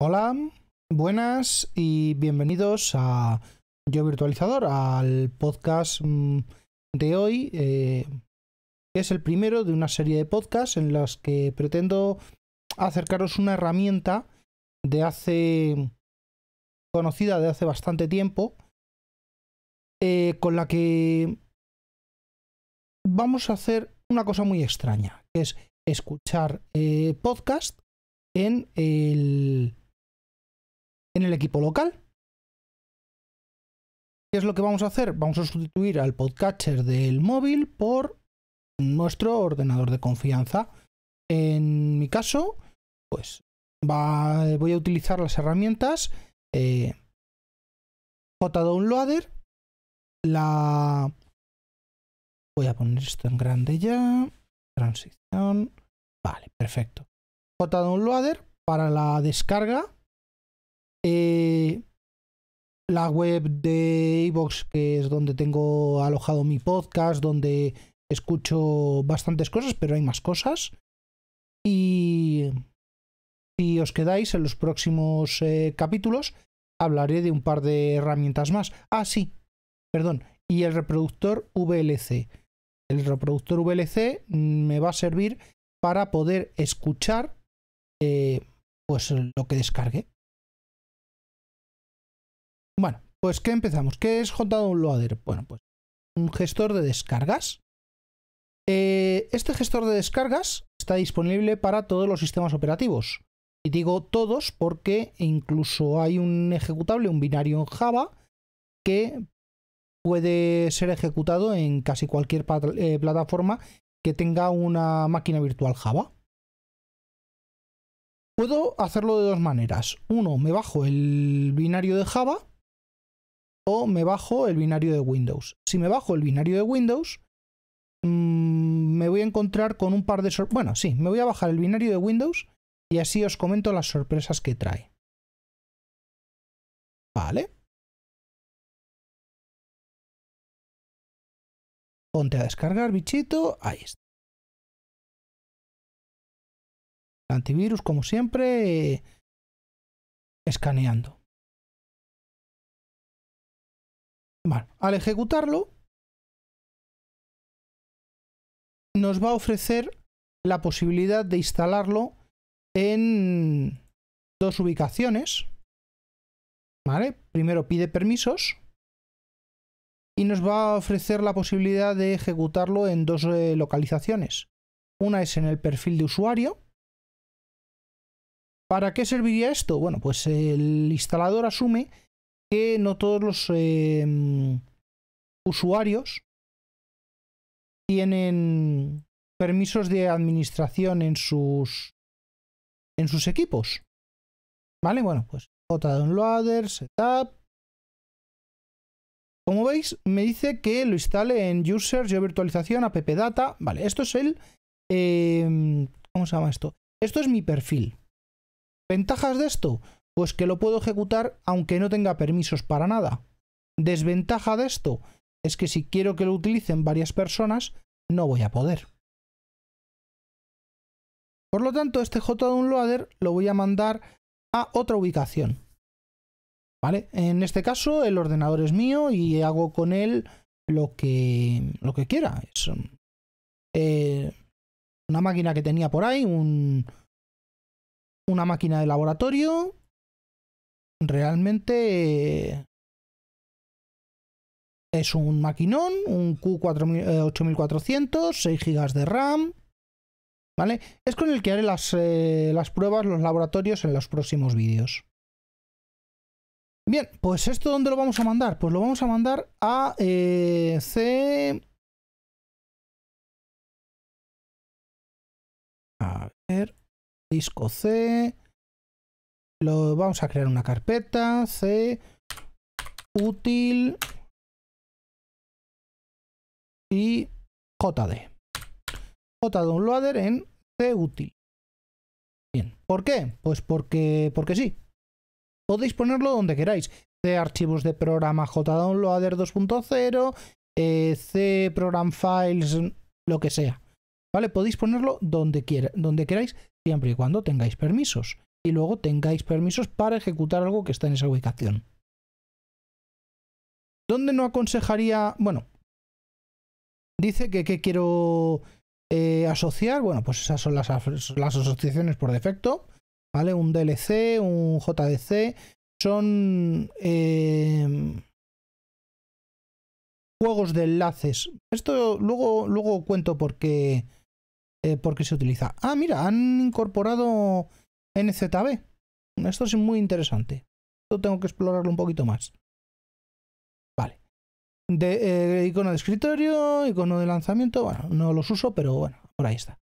Hola, buenas y bienvenidos a Yo Virtualizador, al podcast mm, de hoy, eh, es el primero de una serie de podcasts en las que pretendo acercaros una herramienta de hace conocida de hace bastante tiempo, eh, con la que vamos a hacer una cosa muy extraña, que es escuchar eh, podcast en el en el equipo local. ¿Qué es lo que vamos a hacer? Vamos a sustituir al podcatcher del móvil por nuestro ordenador de confianza. En mi caso, pues voy a utilizar las herramientas eh, JDownloader, la... Voy a poner esto en grande ya. Transición. Vale, perfecto. JDownloader para la descarga eh, la web de iVox, que es donde tengo alojado mi podcast, donde escucho bastantes cosas, pero hay más cosas. Y si os quedáis en los próximos eh, capítulos, hablaré de un par de herramientas más. Ah, sí, perdón. Y el reproductor VLC. El reproductor VLC me va a servir para poder escuchar eh, pues lo que descargue. Bueno, pues ¿qué empezamos? ¿Qué es JDownloader? Bueno, pues un gestor de descargas. Eh, este gestor de descargas está disponible para todos los sistemas operativos. Y digo todos porque incluso hay un ejecutable, un binario en Java, que puede ser ejecutado en casi cualquier eh, plataforma que tenga una máquina virtual Java. Puedo hacerlo de dos maneras. Uno, me bajo el binario de Java me bajo el binario de Windows. Si me bajo el binario de Windows, mm, me voy a encontrar con un par de sorpresas. Bueno, sí, me voy a bajar el binario de Windows y así os comento las sorpresas que trae. Vale. Ponte a descargar, bichito. Ahí está. antivirus, como siempre, eh, escaneando. al ejecutarlo nos va a ofrecer la posibilidad de instalarlo en dos ubicaciones. ¿Vale? Primero pide permisos y nos va a ofrecer la posibilidad de ejecutarlo en dos eh, localizaciones. Una es en el perfil de usuario. ¿Para qué serviría esto? Bueno, pues el instalador asume que no todos los em, usuarios tienen permisos de administración en sus en sus equipos. ¿Vale? Bueno, pues JDownloader, setup. Como veis, me dice que lo instale en users, yo virtualización, Data. Vale, esto es el... Em, ¿Cómo se llama esto? Esto es mi perfil. ¿Ventajas de esto? pues que lo puedo ejecutar aunque no tenga permisos para nada. Desventaja de esto es que si quiero que lo utilicen varias personas, no voy a poder. Por lo tanto, este JDownloader lo voy a mandar a otra ubicación. ¿Vale? En este caso, el ordenador es mío y hago con él lo que, lo que quiera. Es um, eh, una máquina que tenía por ahí, un, una máquina de laboratorio realmente eh, es un maquinón, un Q8400, 6 GB de RAM. ¿Vale? Es con el que haré las, eh, las pruebas, los laboratorios en los próximos vídeos. Bien, pues esto ¿dónde lo vamos a mandar? Pues lo vamos a mandar a eh, C... A ver, disco C, lo, vamos a crear una carpeta, C, útil y JD. JDownloader en C útil. Bien, ¿por qué? Pues porque, porque sí. Podéis ponerlo donde queráis. C archivos de programa JDownloader 2.0, eh, C program files, lo que sea. ¿Vale? Podéis ponerlo donde, quiera, donde queráis, siempre y cuando tengáis permisos y luego tengáis permisos para ejecutar algo que está en esa ubicación. ¿Dónde no aconsejaría? Bueno, dice que, que quiero eh, asociar. Bueno, pues esas son las, las asociaciones por defecto. ¿Vale? Un DLC, un JDC. Son em, juegos de enlaces. Esto luego, luego cuento por qué, eh, por qué se utiliza. Ah, mira, han incorporado NZB. Esto es muy interesante. Esto tengo que explorarlo un poquito más. Vale. De, eh, icono de escritorio, icono de lanzamiento. Bueno, no los uso, pero bueno, ahora ahí está.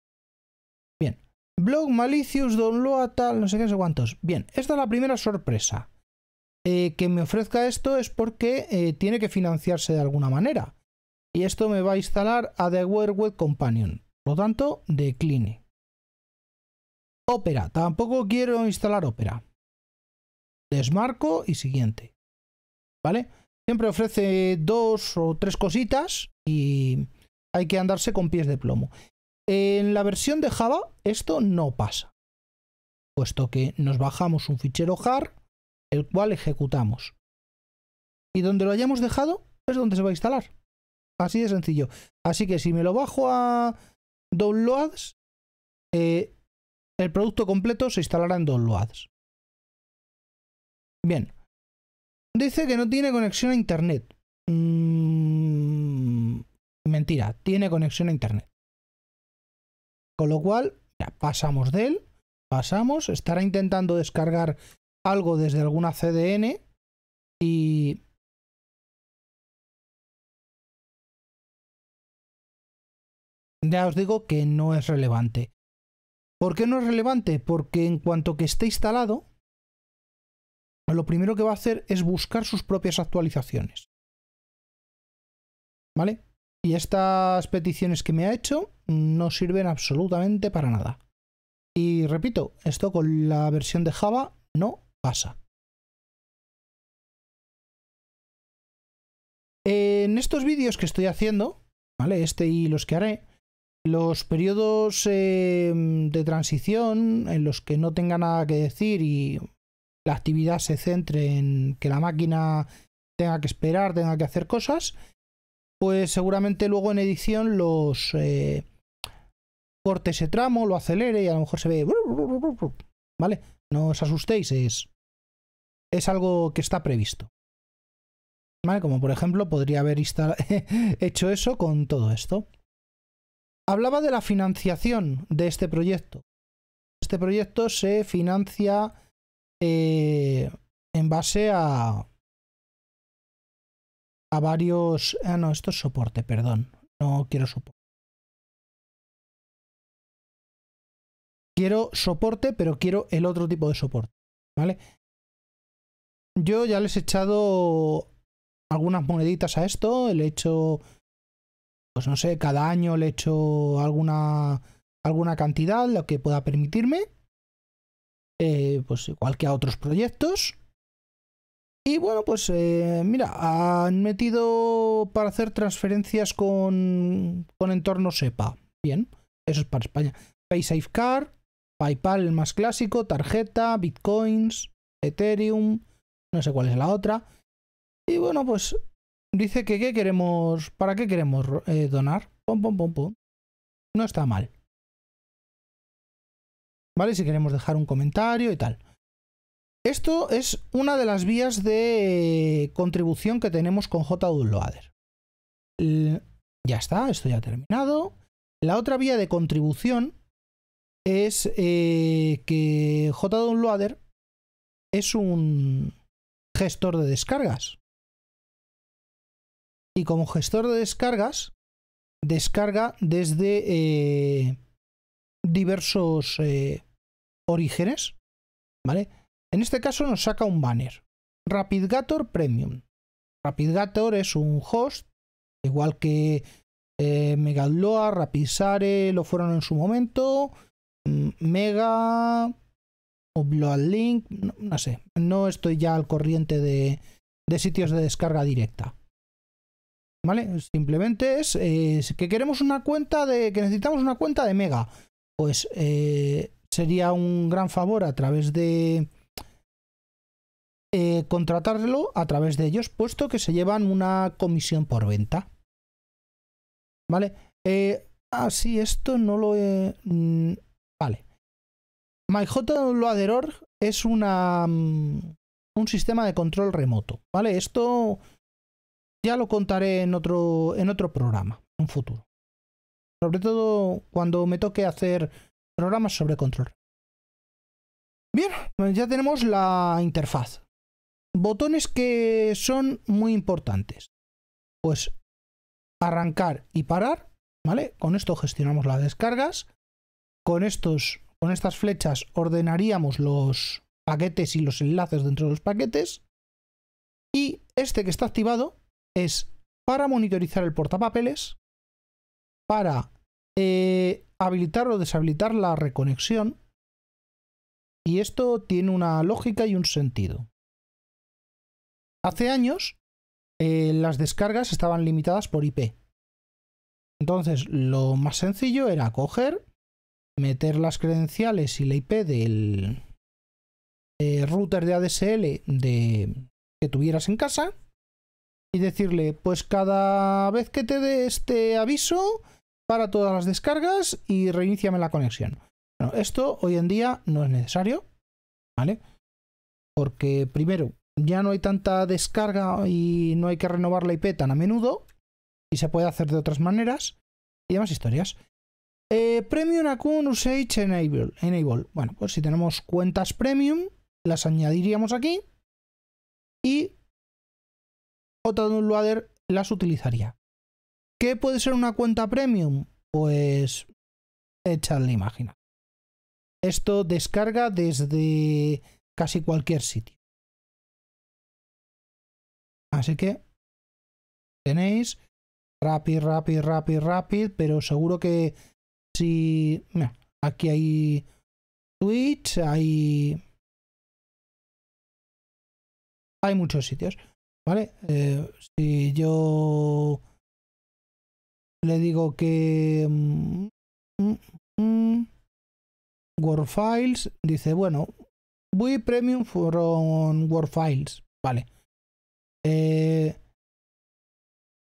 Bien. Blog malicious, download, tal, no sé qué, no sé cuántos. Bien, esta es la primera sorpresa. Eh, que me ofrezca esto es porque eh, tiene que financiarse de alguna manera. Y esto me va a instalar a The Web Companion. Por lo tanto, decline. Opera. Tampoco quiero instalar Opera. Desmarco y siguiente. ¿Vale? Siempre ofrece dos o tres cositas y hay que andarse con pies de plomo. En la versión de Java esto no pasa, puesto que nos bajamos un fichero jar, el cual ejecutamos. Y donde lo hayamos dejado es donde se va a instalar. Así de sencillo. Así que si me lo bajo a downloads, eh, el producto completo se instalará en dos loads. Bien. Dice que no tiene conexión a internet. Mm, mentira, tiene conexión a internet. Con lo cual, ya pasamos de él. Pasamos. Estará intentando descargar algo desde alguna CDN. Y ya os digo que no es relevante. ¿Por qué no es relevante? Porque en cuanto que esté instalado, lo primero que va a hacer es buscar sus propias actualizaciones. ¿Vale? Y estas peticiones que me ha hecho no sirven absolutamente para nada. Y repito, esto con la versión de Java no pasa. En estos vídeos que estoy haciendo, ¿vale? Este y los que haré, los periodos em, de transición en los que no tenga nada que decir y la actividad se centre en que la máquina tenga que esperar, tenga que hacer cosas, pues seguramente luego en edición los eh, corte ese tramo, lo acelere y a lo mejor se ve... ¿Vale? No os asustéis, es, es algo que está previsto. ¿Vale? Como por ejemplo podría haber hecho eso con todo esto. Hablaba de la financiación de este proyecto. Este proyecto se financia eh, en base a, a varios... Ah, no, esto es soporte, perdón. No quiero soporte. Quiero soporte, pero quiero el otro tipo de soporte. ¿Vale? Yo ya les he echado algunas moneditas a esto. he hecho pues no sé, cada año le echo alguna, alguna cantidad, lo que pueda permitirme, eh, pues igual que a otros proyectos. Y bueno, pues eh, mira, han metido para hacer transferencias con, con entorno SEPA. Bien, eso es para España. PaySafeCard, PayPal el más clásico, tarjeta, bitcoins, Ethereum, no sé cuál es la otra. Y bueno, pues Dice que ¿qué queremos, ¿para qué queremos eh, donar? Pum, pum, pum, No está mal. ¿Vale? Si queremos dejar un comentario y tal. Esto es una de las vías de contribución que tenemos con JDownloader. Ya está, esto ya ha terminado. La otra vía de contribución es eh, que JDownloader es un gestor de descargas y como gestor de descargas descarga desde eh, diversos eh, orígenes, ¿vale? En este caso nos saca un banner, RapidGator Premium. RapidGator es un host, igual que eh, Rapisare lo fueron en su momento, mm, Mega, Upload Link, no, sé, no estoy ya al corriente de sitios de descarga directa. ¿Vale? Simplemente es eh, que queremos una cuenta de. que necesitamos una cuenta de Mega. Pues eh, sería un gran favor a través de. Eh, contratarlo a través de ellos, puesto que se llevan una comisión por venta. ¿Vale? ah, sí, esto no lo he. Mm, vale. MyJLoaderOrg es una. Mm, un sistema de control remoto. ¿Vale? Esto ya lo contaré en otro, en otro programa, en un futuro. Sobre todo cuando me toque hacer programas sobre control. Bien, pues ya tenemos la interfaz. Botones que son muy importantes. Pues arrancar y parar, ¿vale? Con esto gestionamos las descargas. Con, estos, con estas flechas ordenaríamos los paquetes y los enlaces dentro de los paquetes. Y este que está activado es para monitorizar el portapapeles, para eh, habilitar o deshabilitar la reconexión. Y esto tiene una lógica y un sentido. Hace años eh, las descargas estaban limitadas por IP. Entonces lo más sencillo era coger, meter las credenciales y la IP del eh, router de ADSL de, que tuvieras en casa y decirle, pues cada vez que te dé este aviso, para todas las descargas y reiníciame la conexión. Bueno, esto hoy en día no es necesario, ¿vale? Porque primero, ya no hay tanta descarga y no hay que renovar la IP tan a menudo y se puede hacer de otras maneras y demás historias. Eh, premium Account Usage enable, enable. Bueno, pues si tenemos cuentas Premium, las añadiríamos aquí y otra downloader las utilizaría. ¿Qué puede ser una cuenta premium? Pues la imagina. Esto descarga desde casi cualquier sitio. Así que tenéis Rapid, Rapid, Rapid, Rapid, pero seguro que si aquí hay Twitch, hay hay muchos sitios. ¿Vale? Eh, si yo le digo que mm, mm, mm, Word Files, dice, bueno, voy premium from Word Files. Vale. Eh,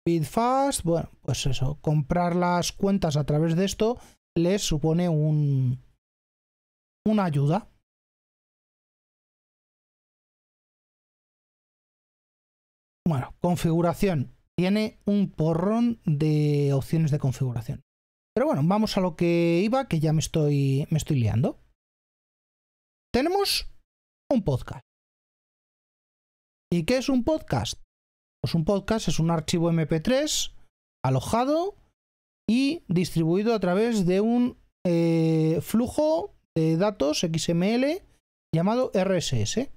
Bitfast, bueno, pues eso, comprar las cuentas a través de esto les supone un una ayuda, Bueno, configuración. Tiene un porrón de opciones de configuración. Pero bueno, vamos a lo que iba, que ya me estoy, me estoy liando. Tenemos un podcast. ¿Y qué es un podcast? Pues un podcast es un archivo MP3 alojado y distribuido a través de un eh, flujo de datos XML llamado RSS.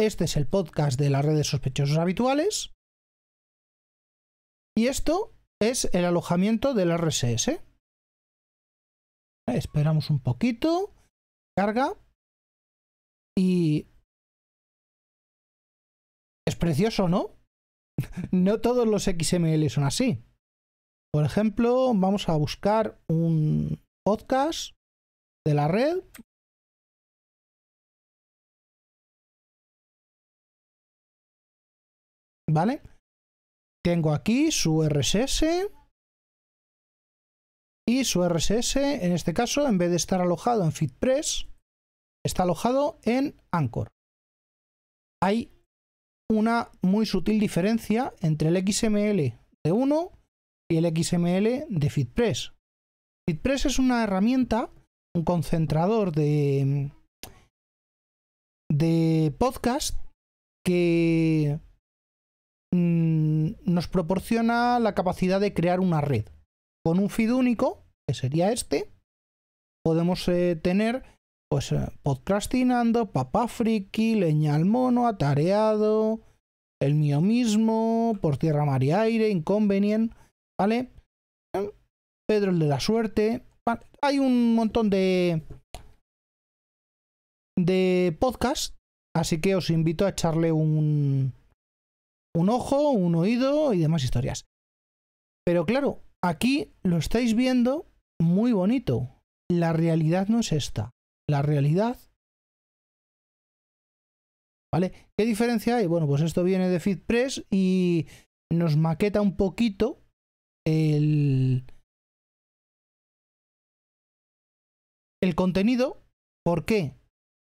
Este es el podcast de las redes sospechosos habituales. Y esto es el alojamiento del RSS. Eh, esperamos un poquito. Carga. Y... Es precioso, ¿no? no todos los XML son así. Por ejemplo, vamos a buscar un podcast de la red. ¿Vale? Tengo aquí su RSS. Y su RSS, en este caso, en vez de estar alojado en FitPress, está alojado en Anchor. Hay una muy sutil diferencia entre el XML de uno y el XML de FitPress. FitPress es una herramienta, un concentrador de, de podcast que Mm, nos proporciona la capacidad de crear una red. Con un feed único, que sería este, podemos eh, tener pues eh, podcastinando, papá friki, leña al mono, atareado, el mío mismo, por tierra, maría y aire, inconvenient, ¿vale? Eh, Pedro el de la suerte. Hay un montón de de podcast, así que os invito a echarle un un ojo, un oído y demás historias. Pero claro, aquí lo estáis viendo muy bonito. La realidad no es esta. La realidad... ¿Vale? ¿Qué diferencia hay? Bueno, pues esto viene de FitPress y nos maqueta un poquito el... el contenido. ¿Por qué?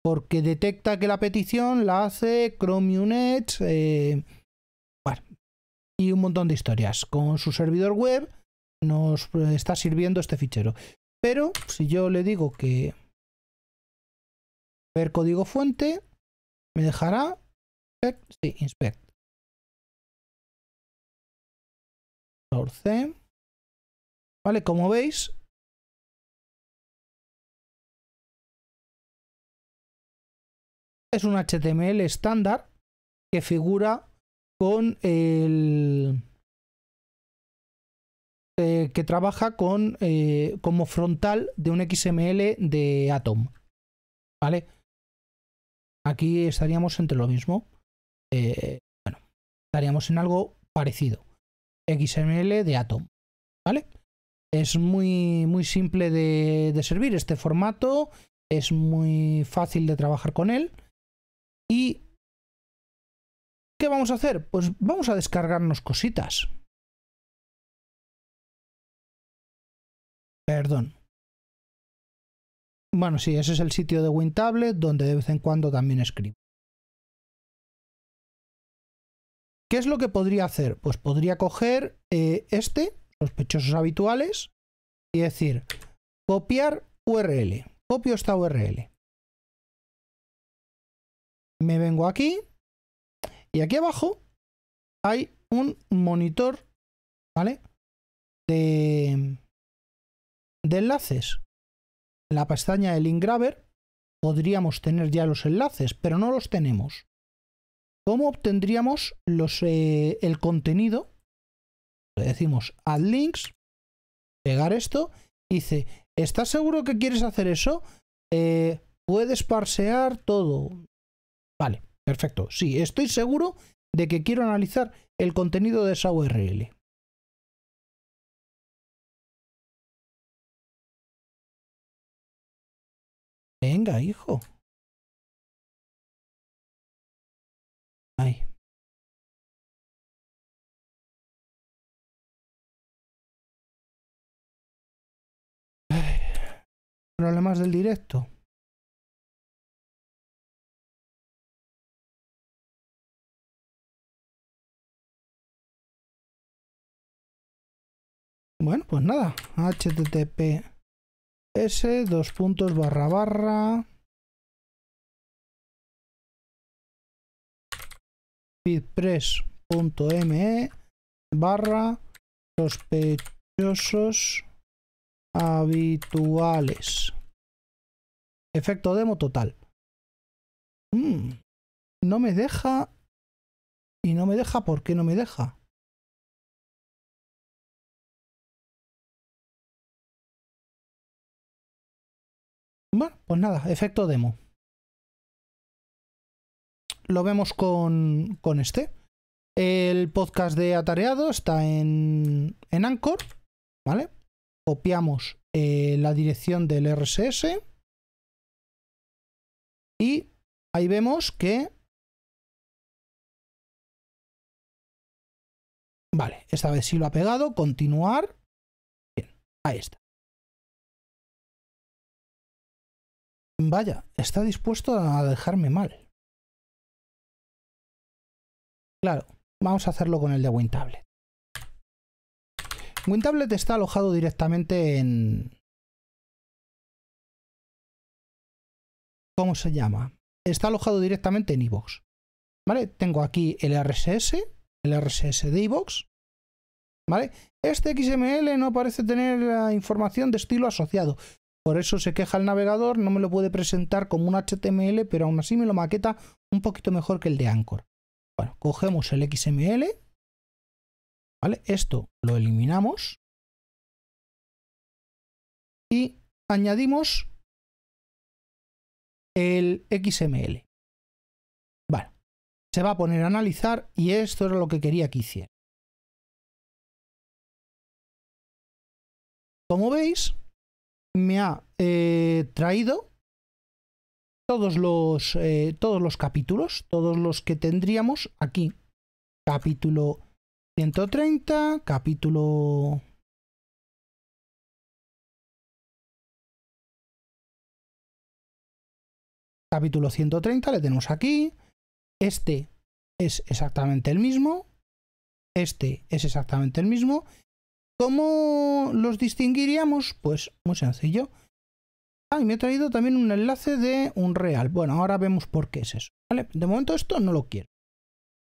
Porque detecta que la petición la hace Chrome Edge... Eh, un montón de historias. Con su servidor web nos eh, está sirviendo este fichero. Pero si yo le digo que ver código fuente, me dejará inspect, inspect. Source. Vale, como veis, es un HTML estándar que figura con el eh, que trabaja con eh, como frontal de un XML de Atom. ¿Vale? Aquí estaríamos entre lo mismo. Eh, bueno, estaríamos en algo parecido. XML de Atom. ¿Vale? Es muy, muy simple de, de servir este formato. Es muy fácil de trabajar con él. Y ¿Qué vamos a hacer? Pues vamos a descargarnos cositas. Perdón. Bueno, sí, ese es el sitio de WinTablet donde de vez en cuando también escribo. ¿Qué es lo que podría hacer? Pues podría coger eh, este, sospechosos habituales, y decir copiar URL. Copio esta URL. Me vengo aquí, y aquí abajo hay un monitor, ¿vale? De, enlaces. En la pestaña del Ingraver podríamos tener ya los enlaces, pero no los tenemos. ¿Cómo obtendríamos los, eh, el contenido? Le decimos add links, pegar esto, dice, ¿estás seguro que quieres hacer eso? Eh, puedes parsear todo. Vale. Perfecto. Sí, estoy seguro de que quiero analizar el contenido de esa URL. Venga, hijo. Ahí. Problemas del directo. Bueno, pues nada, https dos puntos barra barra bitpress.me, barra sospechosos habituales. Efecto demo total. Mm, no me deja. Y no me deja, ¿por qué no me deja? Pues nada, efecto demo. Lo vemos con, este. El podcast de Atareado está en, en Anchor, ¿vale? Copiamos eh, la dirección del RSS. Y ahí vemos que... Vale, esta vez sí lo ha pegado. Continuar. Bien, ahí está. Vaya, está dispuesto a dejarme mal. Claro, vamos a hacerlo con el de WinTablet. WinTablet está alojado directamente en... ¿Cómo se llama? Está alojado directamente en iVoox. ¿Vale? Tengo aquí el RSS, el RSS de iVoox. ¿Vale? Este XML no parece tener la información de estilo asociado. Por eso se queja el navegador, no me lo puede presentar como un HTML, pero aún así me lo maqueta un poquito mejor que el de Anchor. Bueno, cogemos el XML, ¿vale? Esto lo eliminamos y añadimos el XML. Vale, se va a poner a analizar y esto era lo que quería que hiciera. Como veis, me ha eh, traído todos los, eh, todos los capítulos, todos los que tendríamos aquí. Capítulo 130, capítulo... Capítulo 130, le tenemos aquí. Este es exactamente el mismo. Este es exactamente el mismo. ¿Cómo los distinguiríamos? Pues muy sencillo. Ah, y me he traído también un enlace de un real. Bueno, ahora vemos por qué es eso. De momento esto no lo quiero.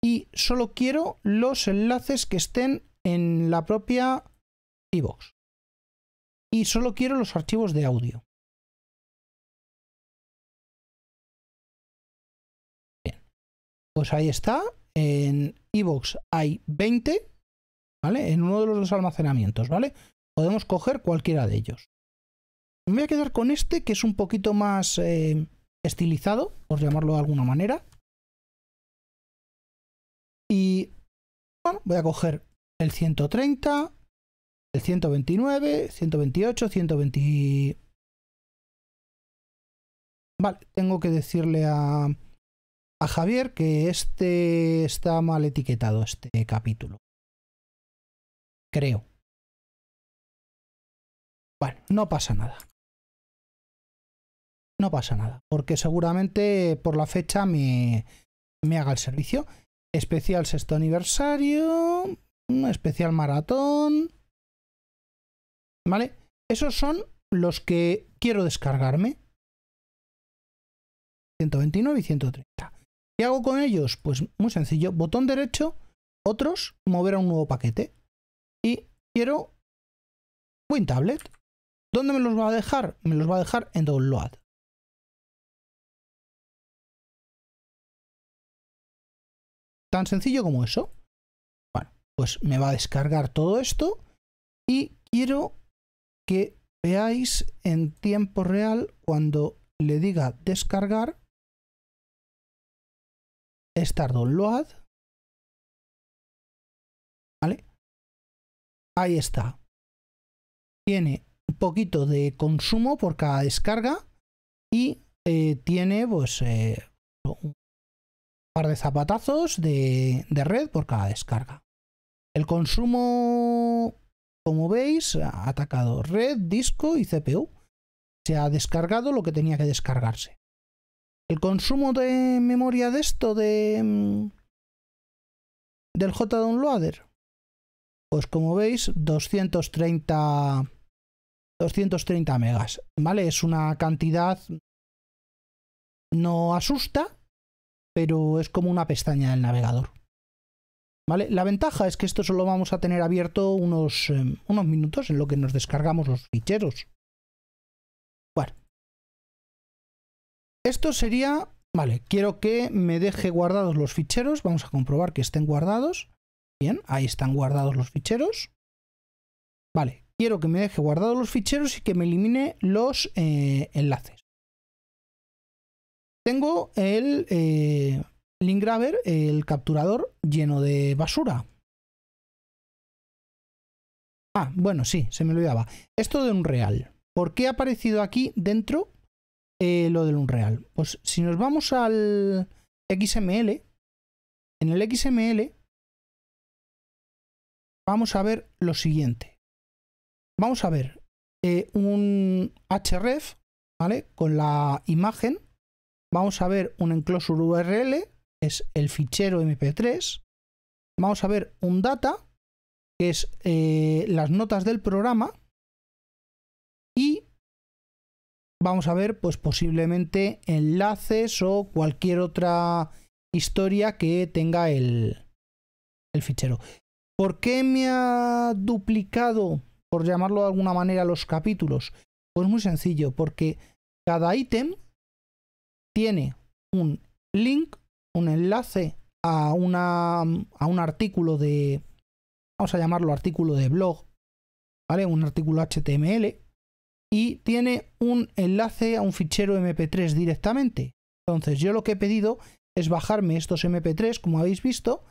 Y solo quiero los enlaces que estén en la propia iBox. y solo quiero los archivos de audio. Bien. Pues ahí está. En iBox hay 20 ¿vale? En uno de los dos almacenamientos, ¿vale? Podemos coger cualquiera de ellos. Me voy a quedar con este, que es un poquito más eh, estilizado, por llamarlo de alguna manera. Y, bueno, voy a coger el 130, el 129, 128, 120... Vale, tengo que decirle a, a Javier que este está mal etiquetado, este capítulo. Creo. Bueno, no pasa nada. No pasa nada, porque seguramente por la fecha me, me haga el servicio. Especial sexto aniversario, especial maratón. ¿Vale? Esos son los que quiero descargarme. 129 y 130. ¿Qué hago con ellos? Pues muy sencillo, botón derecho, otros, mover a un nuevo paquete y quiero tablet ¿Dónde me los va a dejar? Me los va a dejar en download. Tan sencillo como eso. Bueno, pues me va a descargar todo esto y quiero que veáis en tiempo real cuando le diga descargar estar download. ¿Vale? Ahí está. Tiene un poquito de consumo por cada descarga y eh, tiene pues eh, un par de zapatazos de, red por cada descarga. El consumo, como veis, ha atacado red, disco y CPU. Se ha descargado lo que tenía que descargarse. El consumo de memoria de esto de mm, del JDownloader pues como veis, 230, 230 megas, ¿vale? Es una cantidad, no asusta, pero es como una pestaña del navegador. ¿Vale? La ventaja es que esto solo vamos a tener abierto unos, eh, unos minutos en lo que nos descargamos los ficheros. Bueno. Esto sería... Vale, quiero que me deje guardados los ficheros. Vamos a comprobar que estén guardados. Bien, ahí están guardados los ficheros. Vale, quiero que me deje guardados los ficheros y que me elimine los eh, enlaces. Tengo el eh, el capturador lleno de basura. Ah, bueno, sí, se me olvidaba. Esto de Unreal. ¿Por qué ha aparecido aquí dentro eh, lo del Unreal? Pues si nos vamos al XML, en el XML vamos a ver lo siguiente. Vamos a ver eh, un href, ¿vale? Con la imagen. Vamos a ver un enclosure URL, es el fichero MP3. Vamos a ver un data, que es eh, las notas del programa. Y vamos a ver, pues posiblemente enlaces o cualquier otra historia que tenga el fichero. ¿Por qué me ha duplicado, por llamarlo de alguna manera, los capítulos? Pues muy sencillo, porque cada ítem tiene un link, un enlace a, una, a un artículo de, vamos a llamarlo artículo de blog, ¿vale? Un artículo HTML y tiene un enlace a un fichero MP3 directamente. Entonces yo lo que he pedido es bajarme estos MP3, como habéis visto,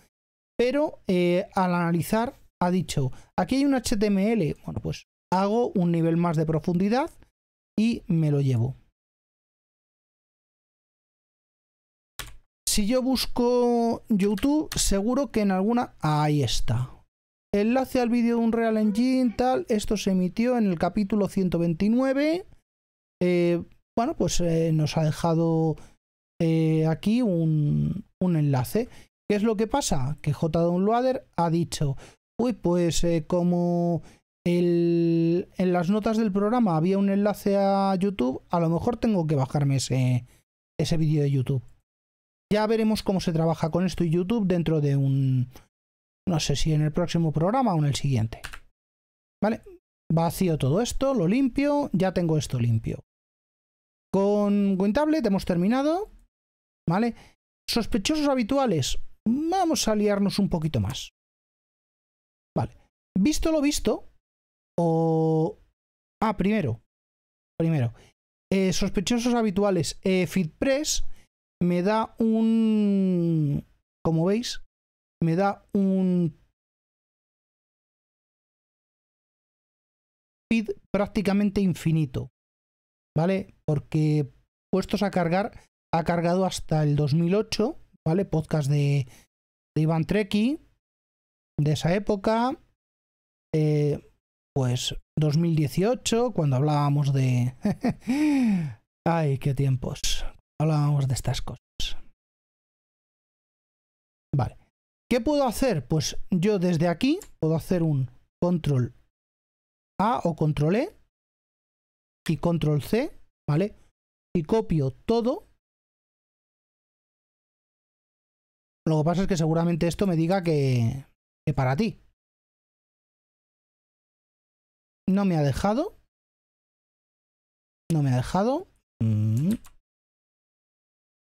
pero eh, al analizar ha dicho, aquí hay un HTML, bueno, pues hago un nivel más de profundidad y me lo llevo. Si yo busco YouTube, seguro que en alguna... Ahí está. Enlace al vídeo de Unreal Engine, tal. Esto se emitió en el capítulo 129. Eh, bueno, pues eh, nos ha dejado aquí un, un enlace. ¿Qué es lo que pasa? Que J. ha dicho, uy, pues eh, como en las notas del programa había un enlace a YouTube, a lo mejor tengo que bajarme ese, ese vídeo de YouTube. Ya veremos cómo se trabaja con esto y YouTube dentro de un... No sé si en el próximo programa o en el siguiente. ¿Vale? Vacío todo esto, lo limpio, ya tengo esto limpio. Con WinTablet hemos terminado. ¿Vale? Sospechosos habituales, vamos a liarnos un poquito más. Vale. Visto lo visto, o... Ah, primero. Primero. Eh, sospechosos habituales. Eh, ...Feedpress... me da un... Como veis, me da un... Feed prácticamente infinito. ¿Vale? Porque puestos a cargar, ha cargado hasta el 2008 ¿vale? Podcast de, de Iván Treki, de esa época, eh, pues 2018, cuando hablábamos de... Ay, qué tiempos. Hablábamos de estas cosas. Vale. ¿Qué puedo hacer? Pues yo desde aquí puedo hacer un control A o control E y control C, ¿vale? Y copio todo Lo que pasa es que seguramente esto me diga que, para ti. No me ha dejado. No me ha dejado. Mm.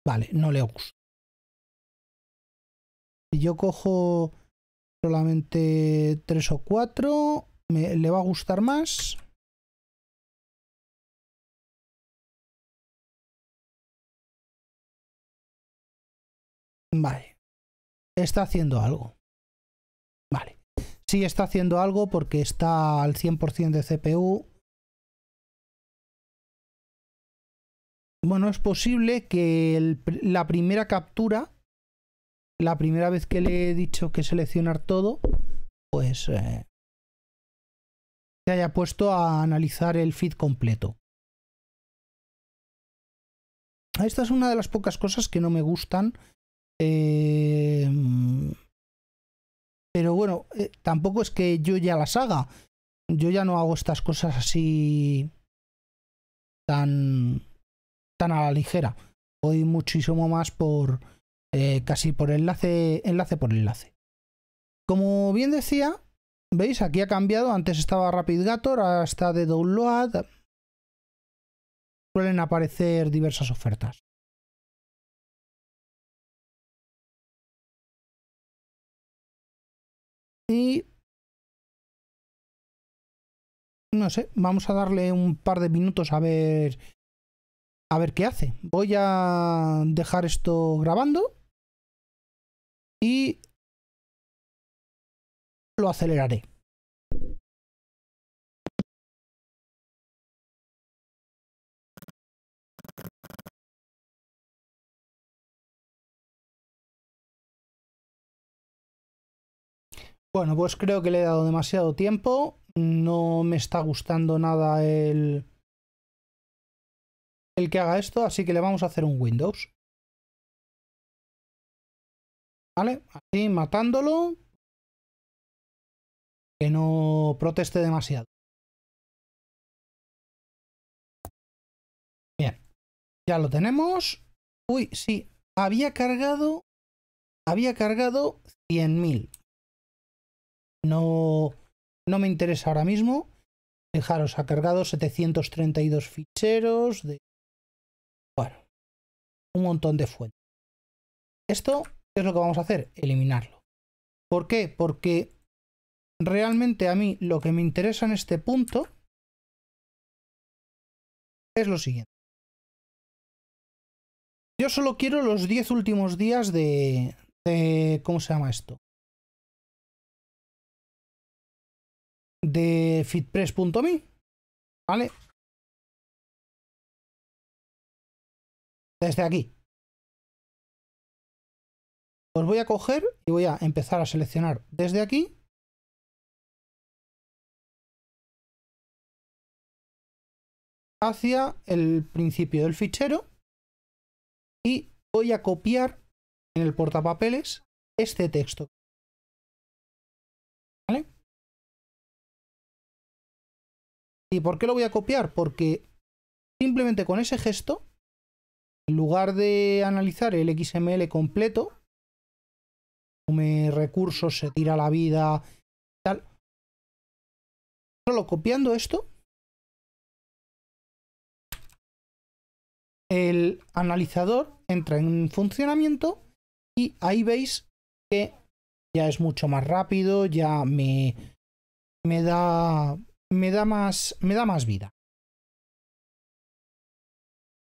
Vale, no le gusta. Si yo cojo solamente tres o cuatro, me, le va a gustar más. Vale está haciendo algo. Vale. Sí está haciendo algo porque está al 100% de CPU. Bueno, es posible que la primera captura, la primera vez que le he dicho que seleccionar todo, pues eh, se haya puesto a analizar el feed completo. Esta es una de las pocas cosas que no me gustan eh, pero bueno, eh, tampoco es que yo ya las haga. Yo ya no hago estas cosas así tan, tan a la ligera. Voy muchísimo más por eh, casi por enlace, enlace por enlace. Como bien decía, veis, aquí ha cambiado. Antes estaba RapidGator, ahora está de download. Suelen aparecer diversas ofertas. no sé, vamos a darle un par de minutos a ver a ver qué hace. Voy a dejar esto grabando y lo aceleraré. Bueno, pues creo que le he dado demasiado tiempo. No me está gustando nada el, el que haga esto, así que le vamos a hacer un Windows. ¿Vale? Así, matándolo. Que no proteste demasiado. Bien. Ya lo tenemos. Uy, sí. Había cargado... Había cargado 100.000. No, me interesa ahora mismo. Fijaros, ha cargado 732 ficheros de... Bueno, un montón de fuentes. Esto, es lo que vamos a hacer? Eliminarlo. ¿Por qué? Porque realmente a mí lo que me interesa en este punto es lo siguiente. Yo solo quiero los 10 últimos días de, de... ¿Cómo se llama esto? de fitpress.me, ¿vale? Desde aquí. Os voy a coger y voy a empezar a seleccionar desde aquí. hacia el principio del fichero y voy a copiar en el portapapeles este texto ¿Y por qué lo voy a copiar? Porque simplemente con ese gesto, en lugar de analizar el XML completo, me recursos, se tira la vida, y tal. Solo copiando esto, el analizador entra en funcionamiento y ahí veis que ya es mucho más rápido, ya me, me da me da más, me da más vida.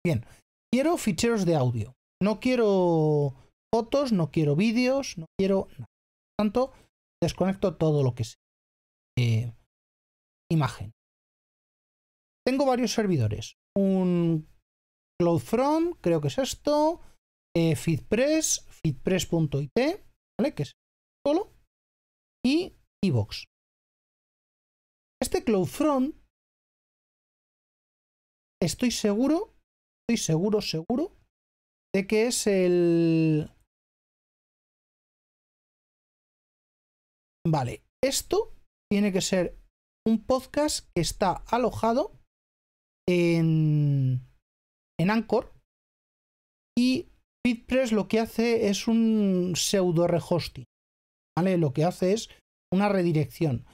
Bien, quiero ficheros de audio. No quiero fotos, no quiero vídeos, no quiero nada. Por tanto, desconecto todo lo que sea eh, imagen. Tengo varios servidores. Un CloudFront, creo que es esto. Eh, FeedPress, feedpress.it, ¿vale? Que es solo. Y Evox. Este CloudFront, estoy seguro, estoy seguro, seguro, de que es el... Vale, esto tiene que ser un podcast que está alojado en, en Anchor y Bitpress lo que hace es un pseudo rehosting, ¿vale? Lo que hace es una redirección.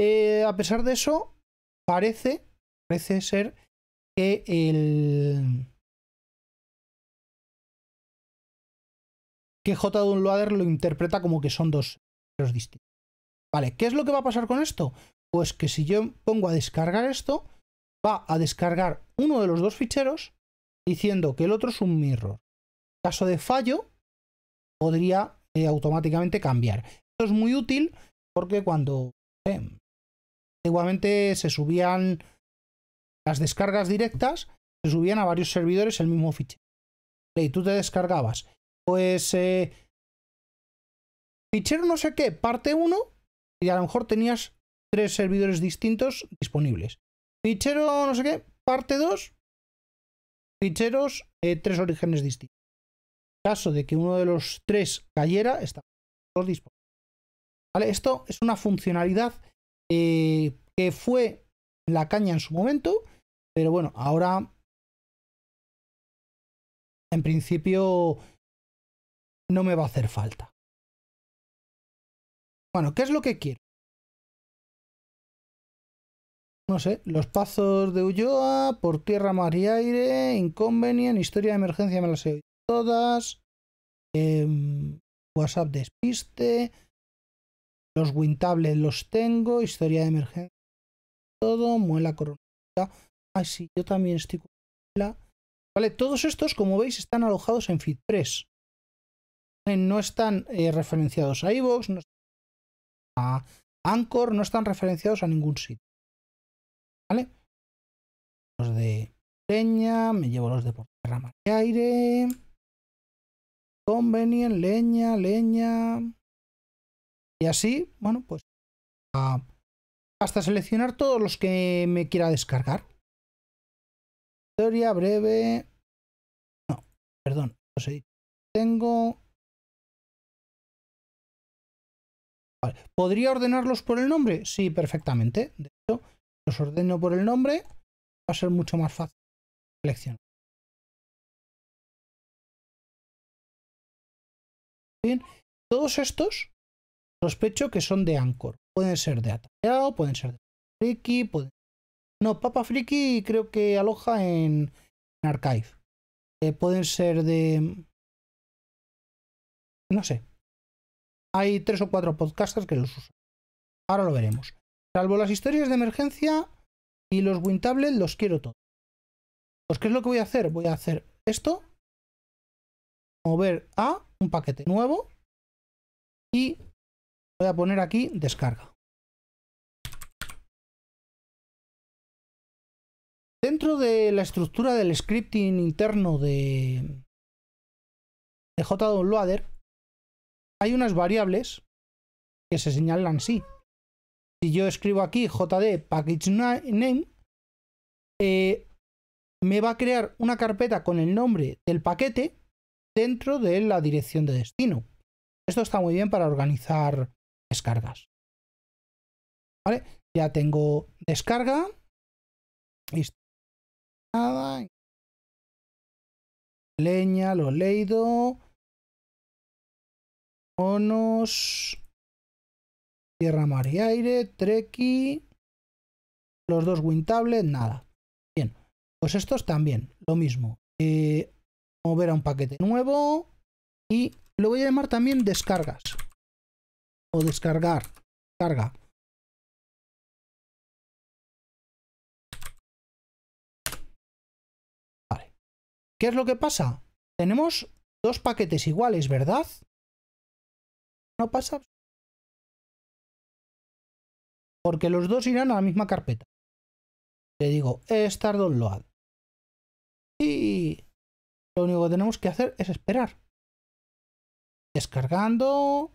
Eh, a pesar de eso, parece, parece ser que el... que J. lo interpreta como que son dos distintos. Vale, ¿qué es lo que va a pasar con esto? Pues que si yo pongo a descargar esto, va a descargar uno de los dos ficheros diciendo que el otro es un mirror. En caso de fallo, podría eh, automáticamente cambiar. Esto es muy útil porque cuando eh, Antiguamente se subían las descargas directas, se subían a varios servidores el mismo fichero. Y tú te descargabas. Pues eh, fichero no sé qué, parte 1, y a lo mejor tenías tres servidores distintos disponibles. Fichero no sé qué, parte 2, ficheros, eh, tres orígenes distintos. En caso de que uno de los tres cayera, está disponible. ¿Vale? Esto es una funcionalidad eh, que fue la caña en su momento, pero bueno, ahora en principio no me va a hacer falta. Bueno, ¿qué es lo que quiero? No sé, los pazos de Ulloa, por tierra, mar y aire, inconveniente, historia de emergencia me las he oído todas, em, WhatsApp despiste, los wintable los tengo, historia de emergencia, todo, muela coronita, Ay, sí, yo también estoy con muela. Vale, todos estos, como veis, están alojados en Fitpress. Eh, no están eh, referenciados a IVOX, no están a Anchor, no están referenciados a ningún sitio. ¿Vale? Los de leña, me llevo los de más de aire. Convenient, leña, leña. Y así, bueno, pues ah, hasta seleccionar todos los que me quiera descargar. Historia breve. No, perdón, no sé Tengo. ¿Podría ordenarlos por el nombre? Sí, perfectamente. De hecho, los ordeno por el nombre. Va a ser mucho más fácil seleccionar. Bien. Todos estos Sospecho que son de Anchor. Pueden ser de Atareado, pueden ser de Friki, pueden... No, Papa Friki creo que aloja en, Archive. Eh, pueden ser de... No sé. Hay tres o cuatro podcasters que los usan. Ahora lo veremos. Salvo las historias de emergencia y los WinTablet, los quiero todos. Pues, ¿qué es lo que voy a hacer? Voy a hacer esto. Mover a un paquete nuevo. Y voy a poner aquí descarga. Dentro de la estructura del scripting interno de, de JDownloader hay unas variables que se señalan así. Si yo escribo aquí jd package name, eh, me va a crear una carpeta con el nombre del paquete dentro de la dirección de destino. Esto está muy bien para organizar descargas. ¿Vale? Ya tengo descarga. Nada Leña, lo leído. Tierra, mar y aire. Treki. Los dos Wintablet, nada. Bien. Pues estos también, lo mismo. Eh, mover a un paquete nuevo. Y lo voy a llamar también descargas descargar. Carga. Vale. ¿Qué es lo que pasa? Tenemos dos paquetes iguales, ¿verdad? No pasa. Porque los dos irán a la misma carpeta. Le digo, start download. Y lo único que tenemos que hacer es esperar. Descargando.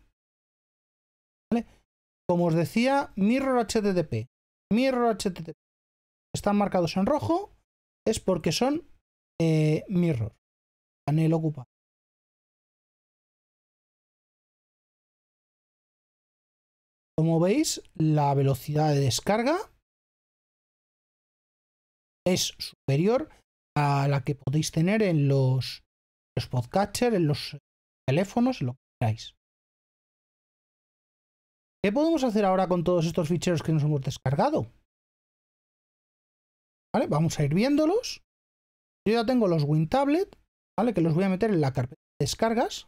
Como os decía, mirror HTTP. Mirror HTTP. Están marcados en rojo, es porque son eh, mirror. Panel ocupado. Como veis, la velocidad de descarga es superior a la que podéis tener en los, los en los teléfonos, lo que queráis. ¿Qué podemos hacer ahora con todos estos ficheros que nos hemos descargado? ¿Vale? Vamos a ir viéndolos. Yo ya tengo los WinTablet, ¿vale? Que los voy a meter en la carpeta de descargas.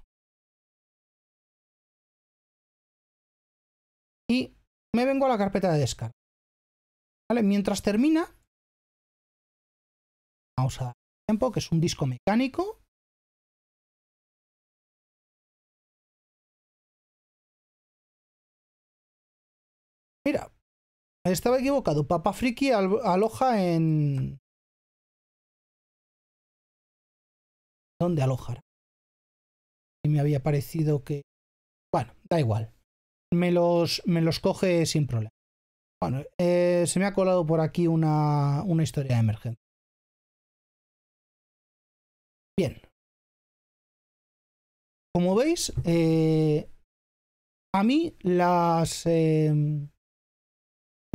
Y me vengo a la carpeta de descarga. ¿Vale? Mientras termina, vamos a dar tiempo, que es un disco mecánico. Estaba equivocado. papa Friki aloja en... ¿Dónde alojar? Y me había parecido que... Bueno, da igual. Me los, me los coge sin problema. Bueno, eh, se me ha colado por aquí una, una historia de emergencia. Bien. Como veis, eh, a mí las... Eh,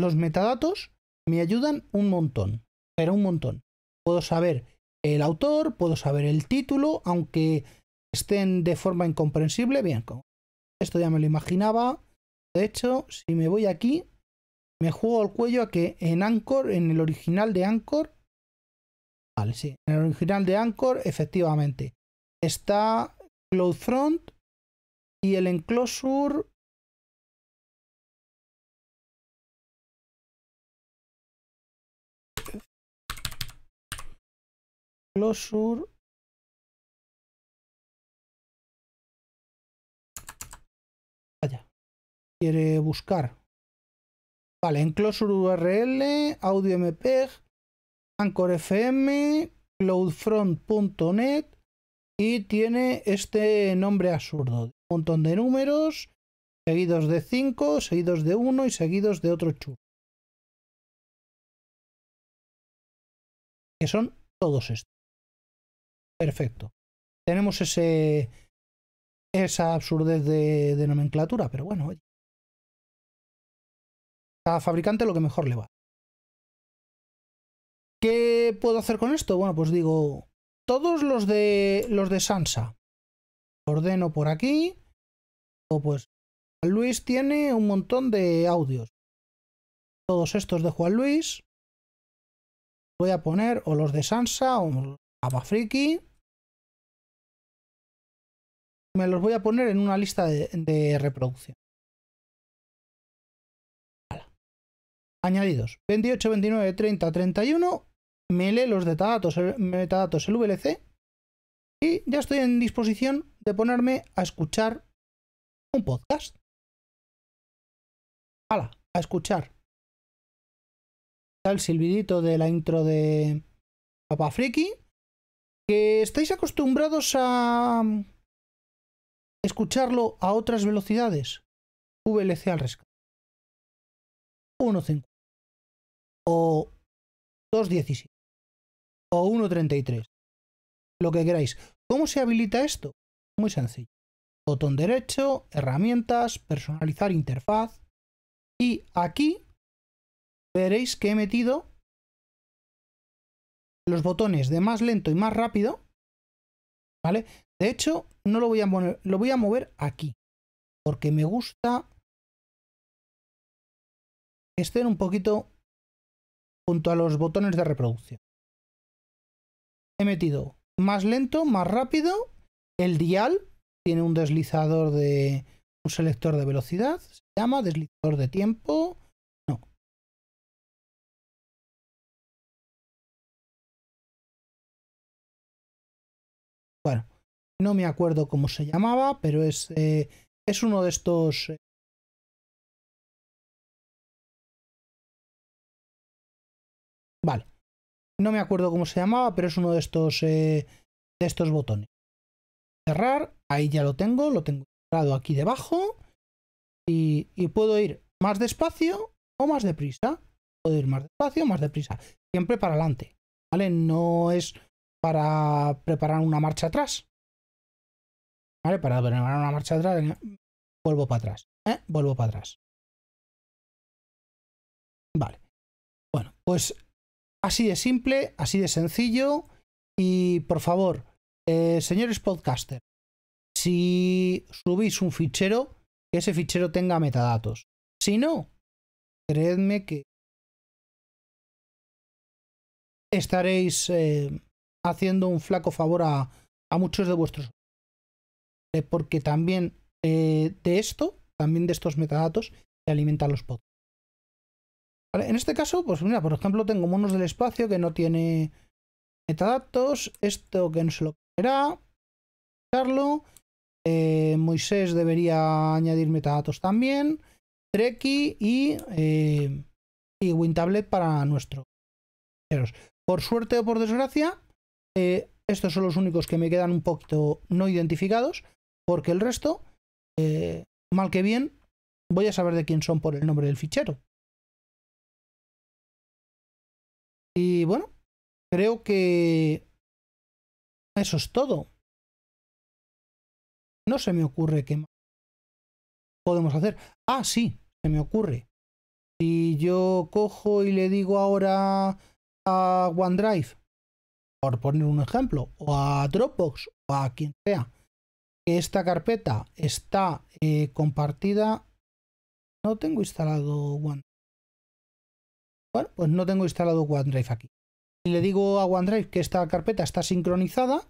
los metadatos me ayudan un montón, pero un montón. Puedo saber el autor, puedo saber el título, aunque estén de forma incomprensible. Bien, esto ya me lo imaginaba. De hecho, si me voy aquí, me juego el cuello a que en Anchor, en el original de Anchor, vale, sí, en el original de Anchor, efectivamente, está CloudFront y el enclosure closure vaya quiere buscar vale en closure url audio mpeg anchor fm cloudfront.net y tiene este nombre absurdo un montón de números seguidos de 5 seguidos de 1 y seguidos de otro chulo que son todos estos Perfecto. Tenemos ese esa absurdez de, nomenclatura, pero bueno, oye. Cada fabricante lo que mejor le va. ¿Qué puedo hacer con esto? Bueno, pues digo, todos los de los de Sansa. Ordeno por aquí. O pues Juan Luis tiene un montón de audios. Todos estos de Juan Luis. Voy a poner o los de Sansa o Abafriki me los voy a poner en una lista de, reproducción. Añadidos 28, 29, 30, 31. Me lee los metadatos, metadatos el VLC. Y ya estoy en disposición de ponerme a escuchar un podcast. Hala, a escuchar. tal el silbidito de la intro de Papa Friki. Que estáis acostumbrados a Escucharlo a otras velocidades. VLC al rescate. 1.50 o 2.17 o 1.33. Lo que queráis. ¿Cómo se habilita esto? Muy sencillo. Botón derecho, herramientas, personalizar interfaz. Y aquí veréis que he metido los botones de más lento y más rápido. ¿Vale? De hecho, no lo voy a mover, lo voy a mover aquí. Porque me gusta que estén un poquito junto a los botones de reproducción. He metido más lento, más rápido. El dial tiene un deslizador de un selector de velocidad, se llama deslizador de tiempo, No me acuerdo cómo se llamaba, pero es, eh, uno de estos... Eh, vale. No me acuerdo cómo se llamaba, pero es uno de estos, eh, de estos botones. Cerrar, ahí ya lo tengo, lo tengo cerrado aquí debajo. Y, puedo ir más despacio o más deprisa. Puedo ir más despacio o más deprisa. Siempre para adelante. ¿Vale? No es para preparar una marcha atrás. ¿vale? Para poner una marcha atrás, vuelvo para atrás, ¿eh? vuelvo para atrás. Vale. Bueno, pues así de simple, así de sencillo. Y por favor, eh, señores podcaster, si subís un fichero, que ese fichero tenga metadatos. Si no, creedme que estaréis eh, haciendo un flaco favor a, a muchos de vuestros eh, porque también eh, de esto, también de estos metadatos, se alimentan los pods. En este caso, pues mira, por ejemplo, tengo monos del espacio que no tiene metadatos, esto que no se lo creerá. Carlo, eh, Moisés debería añadir metadatos también, Treki y, WinTablet para nuestro. Por suerte o por desgracia, estos son los únicos que me quedan un poquito no identificados, porque el resto, eh, mal que bien, voy a saber de quién son por el nombre del fichero. Y bueno, creo que eso es todo. No se me ocurre qué más podemos hacer. Ah, sí, se me ocurre. Si yo cojo y le digo ahora a OneDrive, por poner un ejemplo, o a Dropbox, o a quien sea, esta carpeta está eh, compartida. No tengo instalado OneDrive. Bueno, pues no tengo instalado OneDrive aquí. Si le digo a OneDrive que esta carpeta está sincronizada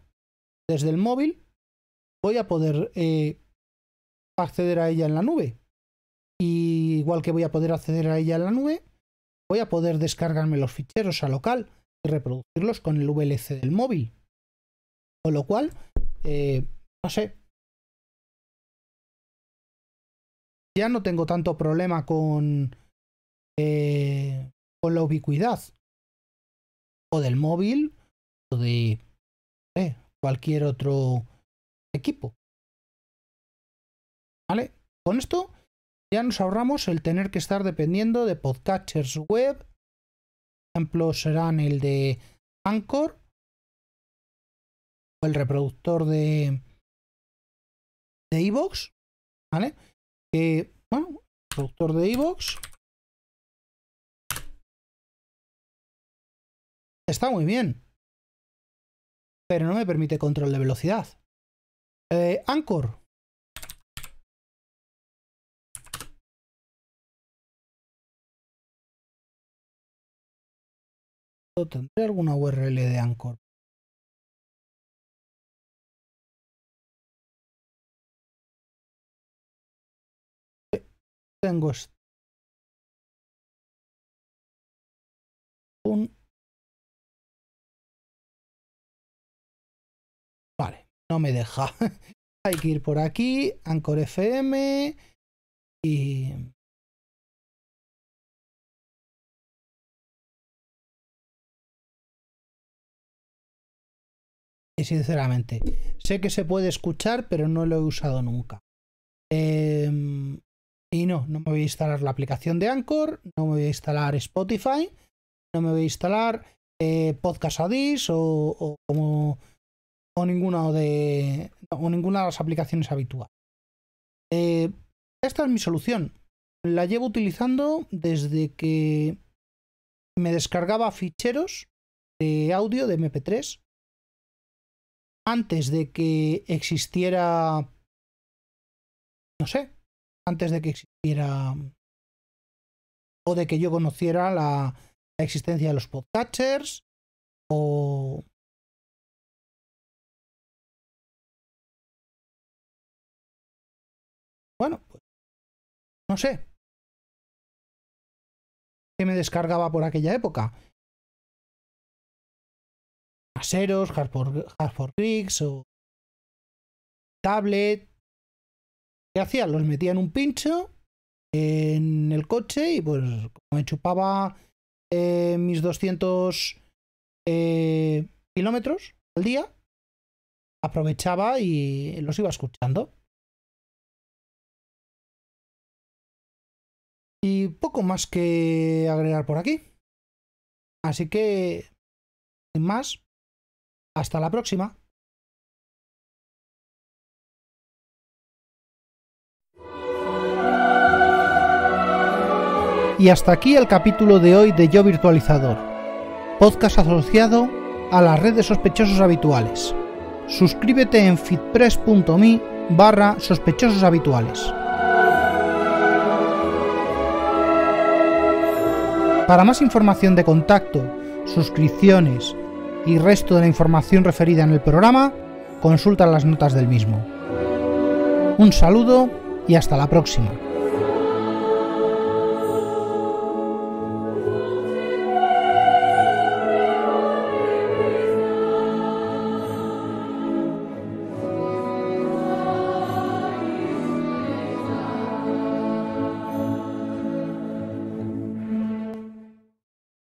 desde el móvil, voy a poder eh, acceder a ella en la nube. Y igual que voy a poder acceder a ella en la nube, voy a poder descargarme los ficheros a local y reproducirlos con el VLC del móvil. Con lo cual, eh, no sé, ya no tengo tanto problema con, eh, con la ubicuidad. O del móvil o de eh, cualquier otro equipo. ¿Vale? Con esto ya nos ahorramos el tener que estar dependiendo de podcatchers web. ejemplo, serán el de Anchor o el reproductor de de ¿vale? que, eh, bueno, productor de iBox Está muy bien. Pero no me permite control de velocidad. Eh, Anchor. ¿Tendré alguna URL de Anchor? Tengo un Vale, no me deja. Hay que ir por aquí, Anchor FM y... sinceramente, sé que se puede escuchar, pero no lo he usado nunca. Em, y no, no me voy a instalar la aplicación de Anchor, no me voy a instalar Spotify, no me voy a instalar eh, Podcast Addis o, como o ninguna de ninguna de las aplicaciones habituales. Eh, esta es mi solución. La llevo utilizando desde que me descargaba ficheros de audio de MP3 antes de que existiera no sé, antes de que existiera o de que yo conociera la, existencia de los podcatchers o... Bueno, pues, no sé. Que me descargaba por aquella época? Caseros, Hardcore Hard rigs o tablet, ¿Qué hacía? Los metía en un pincho en el coche y pues como me chupaba eh, mis 200 eh, kilómetros al día, aprovechaba y los iba escuchando. Y poco más que agregar por aquí. Así que, sin más, hasta la próxima. Y hasta aquí el capítulo de hoy de Yo Virtualizador, podcast asociado a la red de sospechosos habituales. Suscríbete en fitpress.me barra sospechosos habituales. Para más información de contacto, suscripciones y resto de la información referida en el programa, consulta las notas del mismo. Un saludo y hasta la próxima.